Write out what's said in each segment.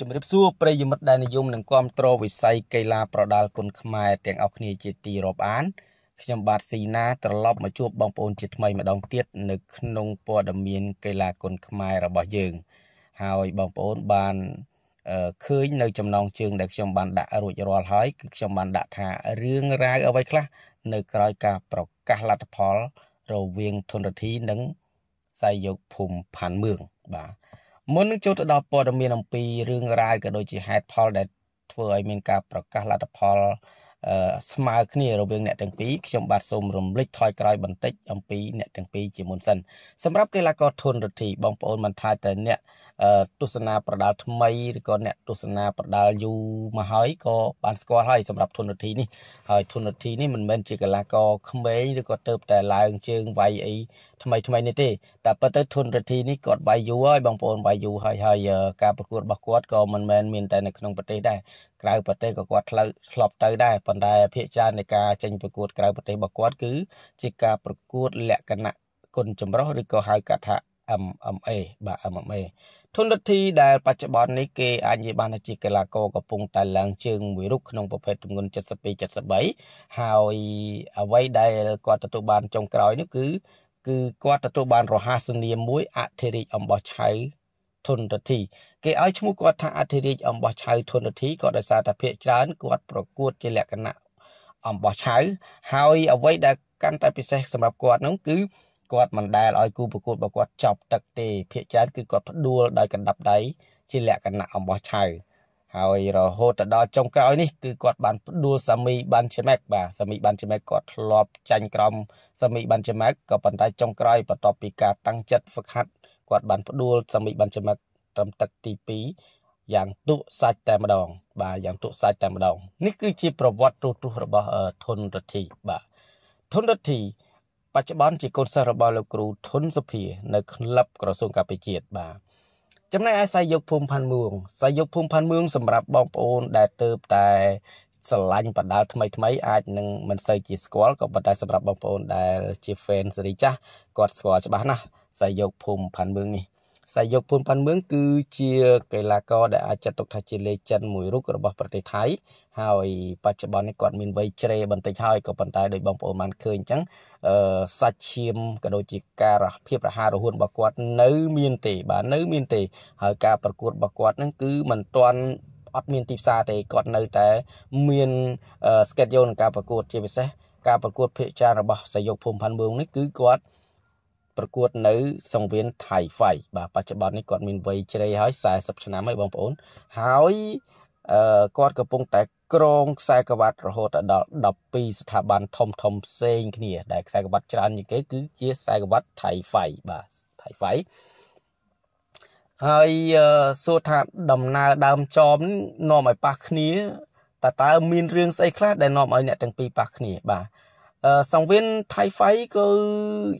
ជំរាបសួរប្រិយមិត្តដែលនិយមនិងគាំទ្រវិស័យកីឡាប្រដាល់គុនខ្មែរទាំងអស់គ្នាជាទីរាប់អានខ្ញុំបាទស៊ីណាត្រឡប់មកជួបបងប្អូនជាថ្មីម្ដងទៀតនៅក្នុងព័ត៌មានកីឡាគុនខ្មែររបស់យើងហើយបងប្អូនបានឃើញនៅចំណងជើងដែលខ្ញុំបានដាក់រួចរាល់ហើយគឺខ្ញុំបានដាក់ថារឿងរ៉ាវអ្វីខ្លះនៅក្រោយការប្រកាសលទ្ធផលរវាងធនធាននិងសាយយកភូមិផាន់មឿងបាទមុននឹងចូលទៅដល់ព័ត៌មានអំពីរឿងរ៉ាវក៏ដូចជាហេតុផលដែលធ្វើឲ្យមានការប្រកាសលទ្ធផលស្មើគ្នារវាងអ្នកទាំងពីរខ្ញុំបាទសូមរំលឹកថយក្រោយបន្តិចអំពី អ្នកទាំងពីរជាមុនសិនសម្រាប់កីឡាករធុនរទ្ធីបងប្អូនមិនថាតើអ្នកទស្សនាប្រដាល់ថ្មីឬក៏អ្នកទស្សនាប្រដាល់យូរមកហើយក៏បានស្គាល់ហើយសម្រាប់ធុនរទ្ធីនេះហើយធុនរទ្ធីនេះមិនមែនជាកីឡាករក្មេងឬក៏ទៅតែឡើងជើងវាយអីថ្មីថ្មីនេះទេតែប៉ុន្តែធុនរទ្ធីនេះគាត់វាយយូរហើយបងប្អូនវាយយូរហើយហើយការប្រកួតរបស់គាត់ក៏មិនមែនមានតែនៅក្នុងប្រទេសដែរក្រៅប្រទេសក៏គាត់ធ្លាប់ធ្លាប់ទៅដែរប៉ុន្តែភាគច្រើននៃការចេញប្រកួតក្រៅប្រទេសរបស់គាត់ គឺជាការប្រកួត លក្ខណៈគុណចម្រុះឬក៏ហៅកាត់ថា MMA បាទ MMA ធនធានដែល បច្ចុប្បន្ននេះគេអាចនិយាយបានថាជាកីឡាករកំពុងតែឡើងជើងមួយរូបក្នុងប្រភេទទម្ងន់72 73ហើយអ្វីដែលគាត់ទទួលបានចុងក្រោយនោះគឺគឺគាត់ទទួលបានរហាសនាមមួយ អធិរាជអំបោះឆៅធនរធីគេឲ្យឈ្មោះគាត់ថាអធិរាជអំបោះឆៅធនរធីក៏ដោយសារតែភាកច្រើនគាត់ប្រកួតជាលក្ខណៈអំបោះឆៅហើយអ្វីដែលកាន់តែ ពិសេសសម្រាប់គាត់នោះគឺគាត់មិនដែលឲ្យគូប្រកួតរបស់គាត់ចប់ទឹកទេភាកច្រើនគឺគាត់ផ្ដួលដោយកណ្ដាប់ដៃជាលក្ខណៈអំបោះឆៅហើយរហូតទៅដល់ចុងក្រោយនេះគឺគាត់បានផ្ដួលសាមីបានជាម៉ែកបាទសាមីបានជាម៉ែកគាត់ធ្លាប់ចាញ់ក្រុមសាមីបានជាម៉ែកក៏ប៉ុន្តែចុងក្រោយបន្ទាប់ពីការតាំងចិត្តហ្វឹកហាត់គាត់បានផ្ដួល សមីបានចំណិតត្រឹមទឹកទី2យ៉ាងទុសាច់តែម្ដង បាទយ៉ាងទុសាច់តែម្ដងនេះគឺជាប្រវត្តិទូទុះរបស់ធនរទ្ធីបាទធនរទ្ធីបច្ចុប្បន្នជាកូនសិស្សរបស់លោកគ្រូធុនសុភានៅក្លឹបក្រសួងការពារជាតិបាទចំណែកឯសាយយុគភូមិផាន់មួងសាយយុគភូមិផាន់មួងសម្រាប់បងប្អូនដែលទៅតែស្រឡាញ់បដាល់ថ្មីថ្មីអាចនឹងមិនសូវជាស្គាល់ក៏ប៉ុន្តែសម្រាប់បងប្អូនដែលជា fan សេរីចាស់គាត់ស្គាល់ច្បាស់ណាស់សាយកភូមិផាន់មឿងនេះសាយកភូមិផាន់មឿងគឺជា កីឡាករដែលអាចចាត់ទុកថាជា legend មួយរូបរបស់ប្រទេសថៃហើយបច្ចុប្បន្ននេះគាត់មានវ័យជ្រេបន្តិចហើយក៏ប៉ុន្តែដោយបងប្អូនបានឃើញអញ្ចឹងអឺសាច់ឈាមក៏ដូចជាការភាពរហ័សរហួនរបស់គាត់នៅមានទេ បាទនៅមានទេ ហើយការប្រកួតរបស់គាត់នឹងគឺមិនទាន់អត់មានទីផ្សារទេគាត់នៅតែមាន schedule ក្នុងការប្រកួតជាពិសេសការប្រកួត ភាគច្រើនរបស់សយុគភូមិផាន់មើងនេះគឺគាត់ប្រកួតនៅសង្វៀនថៃហ្វៃបាទបច្ចុប្បន្ននេះគាត់មានវ័យជ្រេហើយ40ឆ្នាំហើយបងប្អូនហើយអឺគាត់កំពុង តែក្រងខ្សែក្រវ៉ាត់រហូតដល់12ស្ថាប័នធំធំផ្សេង គ្នាដែលខ្សែក្រវ៉ាត់ច្រើនជាងគេគឺជាខ្សែក្រវ៉ាត់ថៃហ្វៃបាទថៃហ្វៃហើយសួរថាដំណើរដើមចមនាំឲ្យប៉ះគ្នាតើតើមានរឿងស្អីខ្លះដែលនាំឲ្យអ្នកទាំងពីរប៉ះគ្នាបាទសង្វៀន Thai Fight គឺ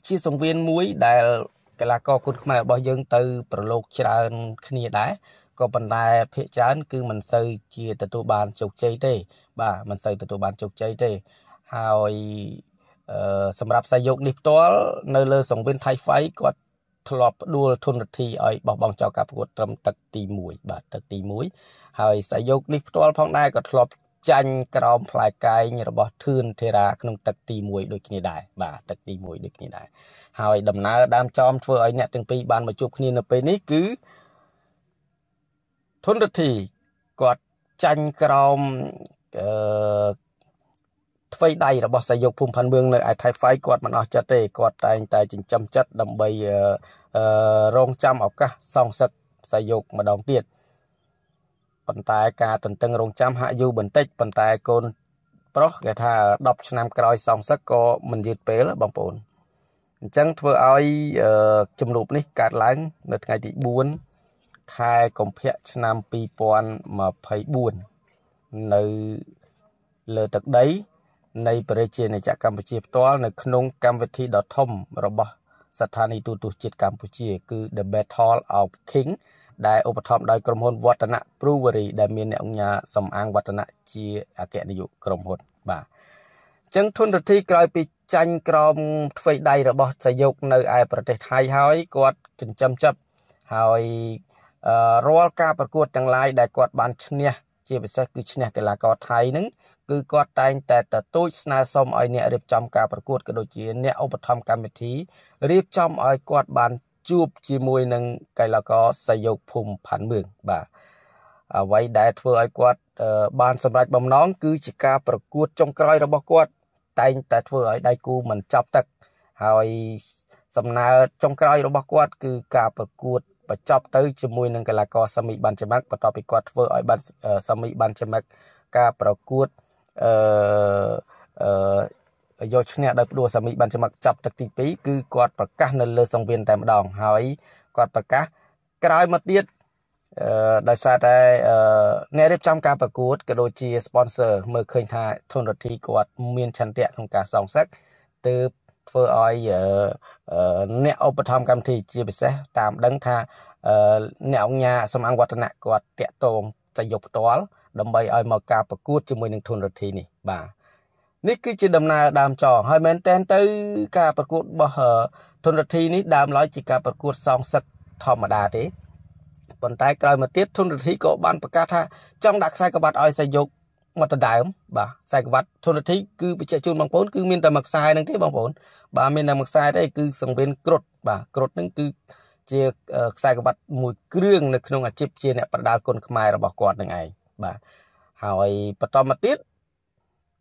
ជាសង្វៀនមួយ ដែលកីឡាករគុណខ្មែររបស់យើងទៅ ប្រឡូកច្រើនគ្នាដែរក៏ប៉ុន្តែភាគច្រើនគឺ មិនសូវជាទទួលបានជោគជ័យទេ បាទមិនសូវទទួលបានជោគជ័យទេ ហើយអឺសម្រាប់សាយយកនេះផ្ទាល់នៅលើសង្វៀន Thai Fight គាត់ធ្លាប់ផ្ដួលធនធានឲ្យបោះបង់ចោលការប្រកួតត្រឹមទឹកទី1បាទទឹកទី1ហើយសាយោគនេះផ្ទាល់ផងដែរក៏ធ្លាប់ចាញ់ក្រោមផ្លែកែងរបស់ធឿនធេរាក្នុងទឹកទី1ដូចគ្នាដែរបាទទឹកទី1ដូចគ្នាដែរហើយ ដំណើរដើមចោមធ្វើឲ្យអ្នកទាំងពីរបានមកជួបគ្នានៅពេលនេះគឺធនធានគាត់ចាញ់ក្រោមអឺថ្វីដៃរបស់សាយកភូមិផាន់មឿងនៅឯថៃហ្វាយគាត់មិនអស់ចិត្តទេគាត់តែងតែចិញ្ចឹមចិត្តដើម្បីរងចាំឱកាសសងសឹកសាយកម្ដងទៀតប៉ុន្តែការទន្ទឹងរង់ចាំហាក់យូរបន្តិច ប៉ុន្តែកូន ប្រុសគេថា10ឆ្នាំក្រោយ សងសឹកក៏មិនយឺតពេលបងប្អូនអញ្ចឹងធ្វើឲ្យជំរូបនេះកើតឡើងនៅថ្ងៃទី4ខែកុម្ភៈឆ្នាំ2024នៅលើទឹកដីនៃប្រជាណាចក្រកម្ពុជាផ្ទាល់នៅក្នុងកម្មវិធីដ៏ធំ របស់ ស្ថានីយទូតជាតិកម្ពុជា គឺ The Battle of King ដែលឧបត្ថម្ភដោយក្រុមហ៊ុនវឌ្ឍនៈ Brewery ដែលមានអ្នកអង្គការសំអាងវឌ្ឍនៈជាអគ្គនាយកក្រុមហ៊ុនបាទចឹងធនរទ្ធីក្រោយពីចាញ់ក្រមថ្មីដៃរបស់សយុគនៅឯប្រទេសថៃហើយគាត់ចិញ្ចឹមចិត្តហើយរាល់ការប្រកួតទាំងឡាយដែលគាត់បានឈ្នះ ជាពិសេសគឺឈ្នះកីឡាករថៃហ្នឹងគឺគាត់តែងតែទទូចស្នើសុំឲ្យអ្នករៀបចំការប្រកួតក៏ដូចជាអ្នកឧបត្ថម្ភកម្មវិធីរៀបចំឲ្យគាត់បានជួបជាមួយនឹងកីឡាករសយុគភូមិផាន់មឿងបាទអ្វីដែលធ្វើឲ្យគាត់ បានសម្រេចបំណង គឺជាការប្រកួតចុងក្រោយរបស់គាត់តែងតែធ្វើឲ្យដៃគូមិនចាប់ទឹកហើយសំណើចុងក្រោយរបស់គាត់គឺការប្រកួតបញ្ចប់ទៅជាមួយនឹងកីឡាករសាមីបានចមាក់បន្ទាប់ពីគាត់ធ្វើឲ្យបានសាមីបានចមាក់ការប្រកួតអឺយកឈ្នះដោយផ្ដួលសាមីបានច្បាក់ចាប់ទឹកទី2គឺគាត់ប្រកាសនៅលើសង្វៀនតែម្ដងហើយគាត់ប្រកាសក្រោយមកទៀតអឺដោយសារតែអ្នករៀបចំការប្រកួតក៏ដូចជា sponsor មើលឃើញថាធនរទ្ធីគាត់មានឆន្ទៈក្នុងការសងសឹកទើបធ្វើឲ្យអ្នកឧបត្ថម្ភកម្មវិធីជាពិសេសតាមដឹងថាអ្នកអង្គញាសំអងវឌ្ឍនៈគាត់តាក់ទងតែយកផ្ទាល់ដើម្បីឲ្យមកការប្រកួតជាមួយនឹងធនរទ្ធីនេះបាទនេះគឺជាដំណើរដើមចងហើយមែនតែនទៅការប្រកួតរបស់ធនរទ្ធីនេះដើមឡើយជាការប្រកួតសងសឹកធម្មតាទេប៉ុន្តែក្រោយមកទៀតធនរទ្ធីក៏បានប្រកាសថាចង់ដាក់ខ្សែក្បាត់ឲ្យសាយុគមកដដើមបាទខ្សែក្បាត់ធនរទ្ធី គឺបញ្ជាក់ជូនបងប្អូនគឺមានតែមួយខ្សែហ្នឹងទេបងប្អូន បាទមានតែមួយខ្សែទេគឺសង្វេនគ្រុត បាទគ្រុតហ្នឹងគឺជាខ្សែក្បាត់មួយ គ្រឿងនៅក្នុងអាជីពជាអ្នកប្រដាល់គុនខ្មែររបស់គាត់នឹងឯងបាទហើយបន្តមកទៀត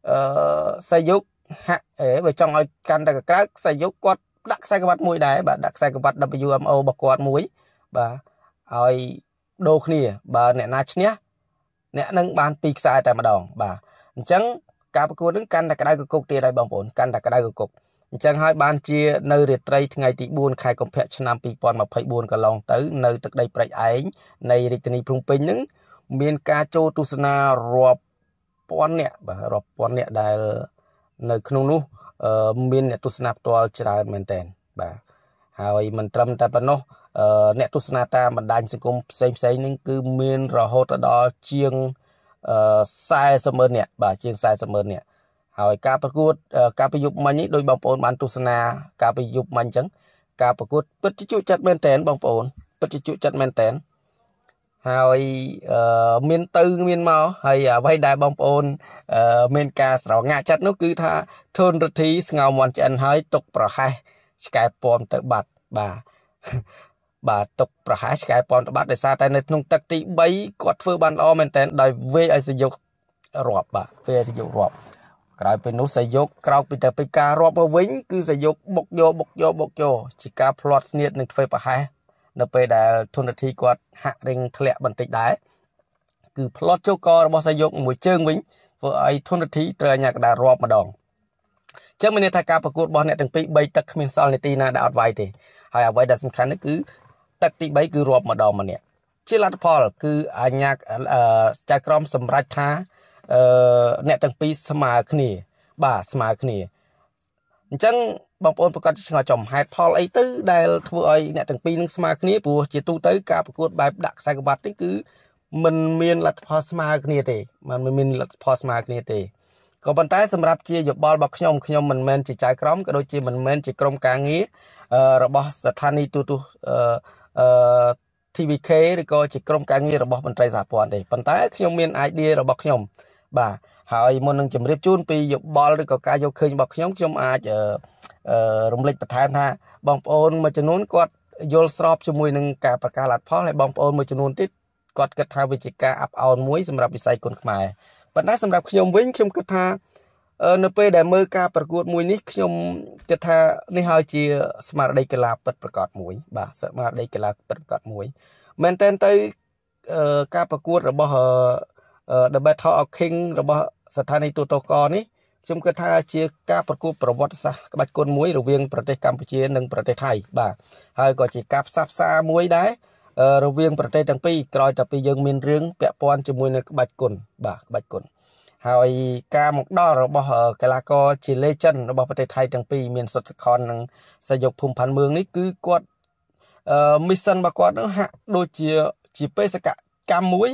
អឺសាយុគហាក់អេបើចង់ឲ្យកាន់តែក្រៅសាយុគគាត់ដាក់ខ្សែក្រវ៉ាត់មួយដែរបាទដាក់ខ្សែក្រវ៉ាត់ WMO របស់គាត់មួយបាទឲ្យដូរគ្នាបើអ្នកណាឈ្នះអ្នកនឹងបាន ពីខ្សែតែម្ដង បាទអញ្ចឹងការប្រកួតនឹងកាន់តែក្តៅកគុកទៀតហើយបងប្អូនកាន់តែក្តៅកគុកអញ្ចឹងហើយបានជានៅរាត្រីថ្ងៃទី4ខែកុម្ភៈឆ្នាំ2024កន្លងទៅនៅទឹកដីព្រៃឯងនៃរាជធានីភ្នំពេញនឹងមានការចូលទស្សនារាប់ពាន់អ្នកបាទរាប់ពាន់អ្នកដែលនៅក្នុងនោះមានអ្នកទស្សនាផ្ទាល់ច្រើនមែនតើបាទហើយមិនត្រឹមតែប៉ុណ្ណោះអ្នកទស្សនាតាមបណ្ដាញសង្គមផ្សេងផ្សេងនឹងគឺមានរហូតដល់ជាង400,000នាក់បាទជាង400,000នាក់ហើយការប្រកួតការប្រយុទ្ធមិញនេះដោយបងប្អូនបានទស្សនាការប្រយុទ្ធមិញអញ្ចឹងការប្រកួតពិតជាជក់ចិត្តមែនតើបងប្អូនពិតជាជក់ចិត្តមែនតើហើយមានទៅមានមកហើយអ្វីដែលបងប្អូន មានការស្រងាក់ចិត្តនោះគឺថាធនរិទ្ធីស្ងោមន់ឆ្អិនហើយຕົកប្រហែសឆ្កែពំទៅបាត់បាទបាទຕົកប្រហែសឆ្កែពំទៅបាត់ដោយសារតែនៅក្នុងទឹកទី3គាត់ធ្វើបានល្អមែនតើដោយវេឲ្យសយុករាប់បាទវេឲ្យសយុករាប់ ក្រោយពេលនោះសយុកក្រោកពីទៅពីការរាប់មកវិញ គឺសយុកបុកយកបុកយកបុកយកជាការផ្្លាត់ស្នៀតនឹងធ្វើប្រហែសនៅពេលដែលធនធានគាត់ហាក់រៀងធ្លាក់បន្តិចដែរគឺ plot ជោគករបស់សាយកមួយជើងវិញធ្វើឲ្យធនធានត្រូវអាញាកដារាប់ម្ដងចឹងមានន័យថាការប្រកួតរបស់អ្នកទាំងពីរ3ទឹកគ្មានសល់នាទីណាដែលអត់វាយទេហើយអ្វីដែលសំខាន់នោះគឺទឹកទី3គឺរាប់ម្ដងម្នាក់ជាលទ្ធផល គឺអាញាកចៅក្រមសម្រេចថាអឺអ្នកទាំងពីរស្មើគ្នាបាទស្មើគ្នាអញ្ចឹងបងប្អូនប្រកាសឆ្ងល់ចំហេតុផលអីទៅដែលធ្វើឲ្យអ្នកទាំងពីរនឹងស្មើគ្នាព្រោះជាទូទៅការប្រកួតបែបដាក់ខ្សែក្បាត់នេះគឺมันមានលទ្ធផលស្មើគ្នាទេมันមិនមានលទ្ធផលស្មើគ្នាទេក៏ប៉ុន្តែសម្រាប់ជាយោបល់របស់ខ្ញុំខ្ញុំមិនមែនជាចៅក្រមក៏ដូចជាមិនមែនជាក្រុមការងាររបស់ស្ថានីយទូទស្សន៍អឺ TVK ឬក៏ជាក្រុមការងាររបស់មន្ត្រីសហព័ន្ធទេប៉ុន្តែខ្ញុំមាន idea របស់ខ្ញុំបាទហើយមុននឹងជម្រាបជូនពីយោបល់ឬក៏ការយកឃើញរបស់ខ្ញុំខ្ញុំអាចរំលឹកបន្ថែមថា បងប្អូនមួយចំនួនគាត់យល់ស្របជាមួយនឹងការប្រកាសលទ្ធផលហើយបងប្អូនមួយចំនួនទៀតគាត់គិតថាវាជាការអាប់អោនមួយសម្រាប់វិស័យគុនខ្មែរប៉ុន្តែសម្រាប់ខ្ញុំវិញខ្ញុំគិតថានៅពេលដែលមើលការប្រកួតមួយនេះខ្ញុំគិតថានេះហើយជាស្មារតីកីឡាពិតប្រាកដមួយ បាទស្មារតីកីឡាពិតប្រាកដមួយមែនតើទៅការប្រកួតរបស់ The Battle of King របស់ស្ថានីយទូតកនេះខ្ញុំគិតថាជាការប្រគល់ប្រវត្តិសាស្ត្រក្បាច់គុនមួយរវាង ប្រទេសកម្ពុជានិងប្រទេសថៃបាទហើយក៏ជាការផ្សះផ្សាមួយដែររវាងប្រទេសទាំងពីរក្រោយតែពីយើងមានរឿងពាក់ព័ន្ធជាមួយនឹងក្បាច់គុនបាទក្បាច់គុនហើយការមកដល់របស់កីឡាករជា legend របស់ប្រទេសថៃទាំងពីរមានសុទ្ធសខននិងសាយកភូមិផាន់មឿងនេះគឺគាត់ mission របស់គាត់នឹងហាក់ដូចជាជាបេសកកម្មមួយ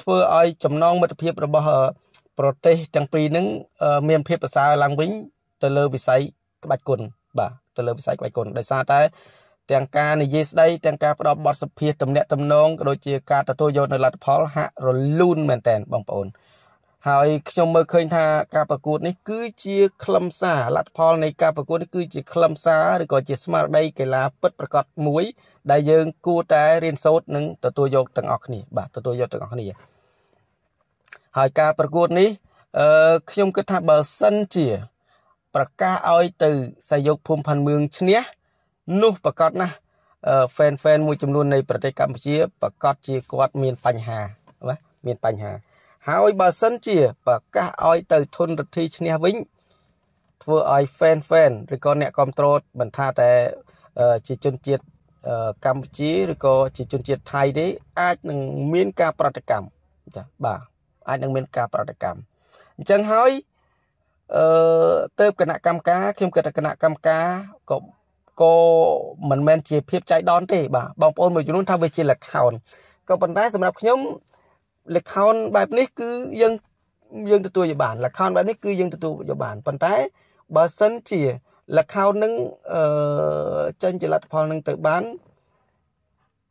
ធ្វើឲ្យចំណងមិត្តភាពរបស់ប្រទេសទាំងពីរហ្នឹងមានភាពប្រសើរឡើងវិញ ទៅលើវិស័យក្បាច់គុណបាទទៅលើវិស័យក្បាច់គុណដោយសារតែទាំងការនិយាយស្ដីទាំងការផ្ដោតបទសភាទំនាក់ទំនងក៏ដូចជាការទទួលយកនៅលទ្ធផល ហាក់រលូនមែនតែនបងប្អូនហើយខ្ញុំមើលឃើញថាការប្រកួតនេះគឺជាខ្លឹមសារលទ្ធផលនៃការប្រកួតនេះគឺជាខ្លឹមសារឬក៏ជាស្មារតីកីឡាពិតប្រាកដមួយ ដែលយើង គួរតែរៀនសូត្រនិង ទទួលយកទាំងអស់គ្នាបាទទទួលយកទាំងអស់គ្នាហើយការប្រកួតនេះអឺខ្ញុំគិតថាបើសិនជា ប្រកាសឲ្យទៅសាយកភូមិផាន់មឿងឈ្នះនោះប្រកាសណាស់ហ្វេនហ្វេនមួយចំនួននៃប្រទេសកម្ពុជាប្រកាសជាគាត់មានបញ្ហាបាទមានបញ្ហាហើយបើសិនជាប្រកាសឲ្យទៅ ធនរិទ្ធីឈ្នះវិញធ្វើឲ្យ fan fan ឬក៏អ្នកគ្រប់គ្រងមិនថាតែជាជនជាតិកម្ពុជាឬក៏ជាជនជាតិថៃទេអាចនឹងមានការប្រតិកម្មចាបាទអាចនឹងមានការប្រតិកម្មអញ្ចឹងហើយអឺទៅគណៈកម្មការខ្ញុំគិតថាគណៈកម្មការក៏ក៏មិនមែនជាភាពចៃដន្យទេបាទបងប្អូនមួយចំនួនថាវាជាលក្ខខោនក៏ប៉ុន្តែសម្រាប់ខ្ញុំលក្ខោនបែបនេះគឺយើងយើងទទួលយកបានលក្ខោនបែបនេះគឺយើងទទួលយកបានប៉ុន្តែបើសិនជាលក្ខោននឹងអឺចេញជាលទ្ធផលនឹងទៅបាន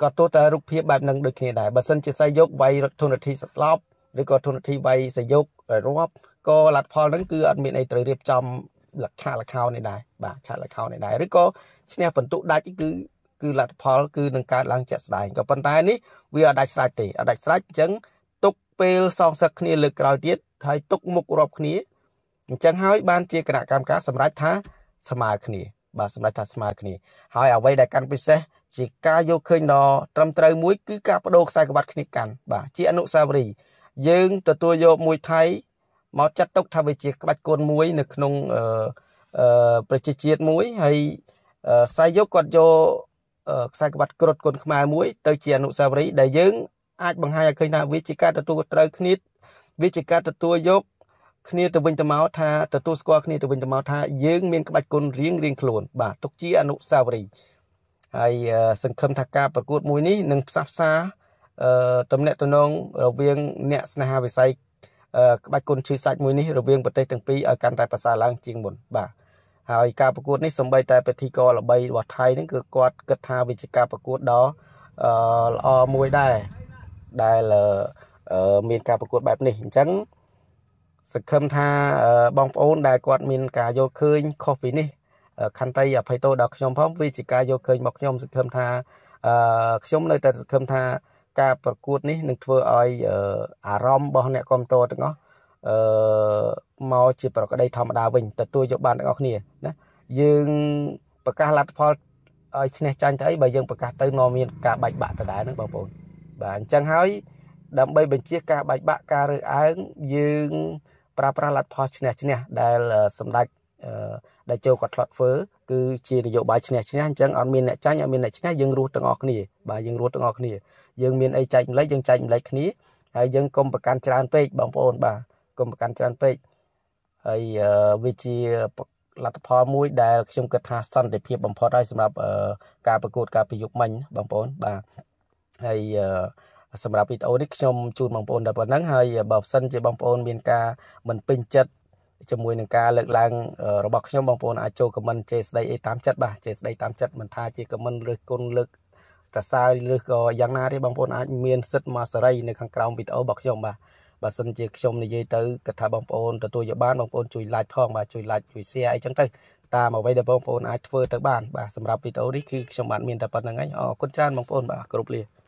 ក៏ទោះតែរូបភាពបែបនឹងដូចគ្នាដែរបើសិនជាសៃយកវាយរដ្ឋធនធានសន្លប់ឬក៏ធនធានវាយសៃយករាប់ក៏លទ្ធផល នឹងគឺអត់មានអីត្រូវរៀបចំ លក្ខលក្ខោននេះដែរបាទឆាលក្ខោននេះដែរឬក៏ឈ្នះបន្ទុកដាច់គឺគឺលទ្ធផលគឺនឹងកើតឡើងជាក់ស្ដែងក៏ប៉ុន្តែនេះវាអាចដាច់ស្រេចទេអាចដាច់ស្រេចអញ្ចឹងពេលសងសឹកគ្នាលើកក្រោយទៀតហើយទុកមុខរាប់គ្នាអញ្ចឹងហើយបានជាគណៈកម្មការសម្រេចថាស្មើគ្នា បាទសម្រេចថាស្មើគ្នាហើយអ្វីដែលកាន់ពិសេសជាការយកឃើញដល់ត្រឹមត្រូវមួយគឺការបដូរខ្សែក្បាត់គ្នាកាន់បាទជាអនុស្សាវរីយ៍យើងទទួលយកមួយថៃមកចាត់ទុកថាវាជាក្បាច់គុនមួយនៅក្នុងអឺប្រជាជាតិមួយហើយសាយយកគាត់យកខ្សែក្បាត់គ្រុតគុនខ្មែរមួយទៅជាអនុស្សាវរីយ៍ដែលយើងអាចបង្ហាញឲ្យឃើញថាវាជាការទទួលត្រូវគ្នាវាជាការទទួលយក គ្នាទៅវិញទៅមកថាទទួលស្គាល់គ្នាទៅវិញទៅមកថាយើងមានក្បាច់គុណរៀងរៀងខ្លួន បាទទុកជាអនុស្សាវរីយ៍ហើយសង្ឃឹមថាការប្រកួតមួយនេះនឹងផ្សះផ្សាតំណែងតំណងរវាងអ្នកស្នេហាវិស័យក្បាច់គុណឈឺសាច់មួយនេះរវាងប្រទេសទាំងពីរឲ្យកាន់តែប្រសើរឡើងជាងមុនបាទហើយការប្រកួតនេះសម្បីតែពិធីករល្បីរបស់ថៃហ្នឹងគឺគាត់គិតថាវាជាការប្រកួតដ៏ល្អមួយដែរដែលមានការប្រកួតបែបនេះអញ្ចឹងសង្ឃឹមថាបងប្អូនដែលគាត់មានការយល់ឃើញខុសពីនេះខន្តីអភ័យទោសដល់ខ្ញុំផងវាជាការយល់ឃើញរបស់ខ្ញុំសង្ឃឹមថាខ្ញុំនៅតែសង្ឃឹមថាការប្រកួតនេះនឹងធ្វើឲ្យអារម្មណ៍របស់អ្នកគ្រប់តរទាំងអស់អឺមកជាប្រក្តីធម្មតាវិញទទួលយកបានទាំងអស់គ្នាណាយើងប្រកាសលទ្ធផលឲ្យឈ្នះចាញ់ទៅអីបើយើងប្រកាសទៅនាំមានការបែកបាក់ដដែលហ្នឹងបងប្អូនបាទអញ្ចឹងហើយ ដើម្បីបញ្ជាការបែកបាក់ការរើសអើងយើងប្រើប្រាស់លទ្ធផលឈ្នះឈ្នះដែលសម្ដេចដែលចូលគាត់ធ្លាប់ធ្វើ គឺជានយោបាយឈ្នះឈ្នះអញ្ចឹងអត់មានអ្នកចាញ់អត់មានអ្នកឈ្នះយើងរស់ទាំងអស់គ្នាបាទយើងរស់ទាំងអស់គ្នាយើងមានអីចែកម្លេចយើងចែកម្លេចគ្នាហើយយើងកុំប្រកាន់ច្រើនពេកបងប្អូនបាទកុំប្រកាន់ច្រើនពេកហើយវាជាលទ្ធផលមួយដែលខ្ញុំគិតថាសន្តិភាព បំផុតហើយសម្រាប់ការប្រកួតការប្រយុទ្ធមិញបងប្អូនបាទហើយសម្រាប់វីដេអូនេះខ្ញុំជូនបងប្អូនតែប៉ុណ្ណឹងហើយបើមិនសិនជាបងប្អូន មានការមិនពេញចិត្តជាមួយនឹងការលើកឡើង របស់ខ្ញុំបងប្អូនអាចចូលខមមិនចេស្ដីអីតាមចិត្តបាទចេស្ដីតាមចិត្តមិនថាជាខមមិនឬគុណលើកសរសើរឬក៏យ៉ាងណាទេបងប្អូនអាចមានសិទ្ធិមកសេរីនៅខាងក្រោមវីដេអូរបស់ខ្ញុំបាទបើសិនជាខ្ញុំនិយាយទៅគាត់ថាបងប្អូនទទួលយកបានបងប្អូនជួយ like ផងបាទជួយ like ជួយ share អីចឹងទៅតាមអ្វីដែលបងប្អូនអាចធ្វើទៅបានបាទសម្រាប់វីដេអូនេះគឺខ្ញុំបាទមានតែប៉ុណ្្នឹងឯងអរគុណច្រើនបងប្អូនបាទគ្រប់លា